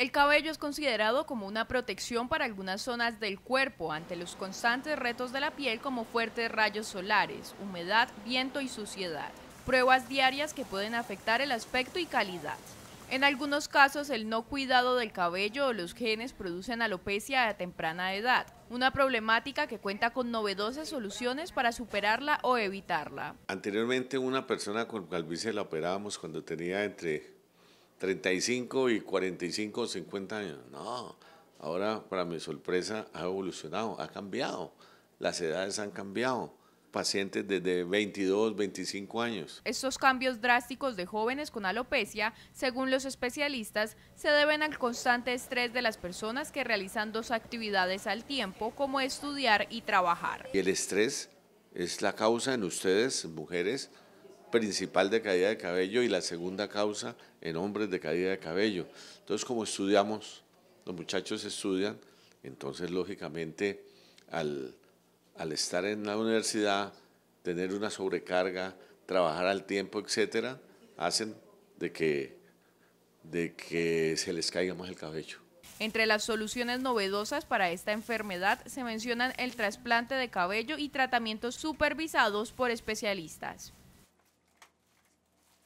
El cabello es considerado como una protección para algunas zonas del cuerpo ante los constantes retos de la piel como fuertes rayos solares, humedad, viento y suciedad. Pruebas diarias que pueden afectar el aspecto y calidad. En algunos casos, el no cuidado del cabello o los genes producen alopecia a temprana edad, una problemática que cuenta con novedosas soluciones para superarla o evitarla. Anteriormente, una persona con calvicie la operábamos cuando tenía entre 35 y 45, 50 años. No, ahora para mi sorpresa ha evolucionado, ha cambiado, las edades han cambiado pacientes desde 22, 25 años. Estos cambios drásticos de jóvenes con alopecia, según los especialistas, se deben al constante estrés de las personas que realizan dos actividades al tiempo, como estudiar y trabajar. Y el estrés es la causa en ustedes, mujeres, principal de caída de cabello y la segunda causa en hombres de caída de cabello. Entonces, como estudiamos, los muchachos estudian, entonces lógicamente al, estar en la universidad, tener una sobrecarga, trabajar al tiempo, etcétera, hacen de que, de que se les caiga más el cabello. Entre las soluciones novedosas para esta enfermedad se mencionan el trasplante de cabello y tratamientos supervisados por especialistas.